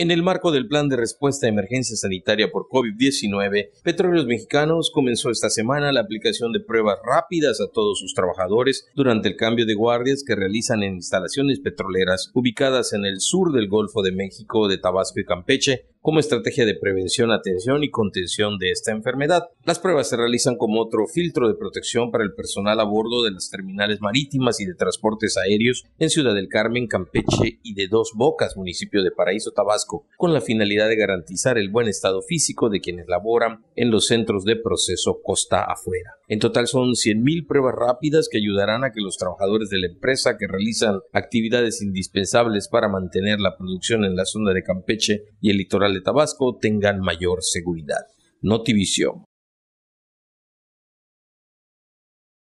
En el marco del plan de respuesta a emergencia sanitaria por COVID-19, Petróleos Mexicanos comenzó esta semana la aplicación de pruebas rápidas a todos sus trabajadores durante el cambio de guardias que realizan en instalaciones petroleras ubicadas en el sur del Golfo de México, de Tabasco y Campeche, como estrategia de prevención, atención y contención de esta enfermedad. Las pruebas se realizan como otro filtro de protección para el personal a bordo de las terminales marítimas y de transportes aéreos en Ciudad del Carmen, Campeche y de Dos Bocas, municipio de Paraíso, Tabasco, con la finalidad de garantizar el buen estado físico de quienes laboran en los centros de proceso costa afuera. En total son 100.000 pruebas rápidas que ayudarán a que los trabajadores de la empresa que realizan actividades indispensables para mantener la producción en la zona de Campeche y el litoral de Tabasco tengan mayor seguridad. Notivision.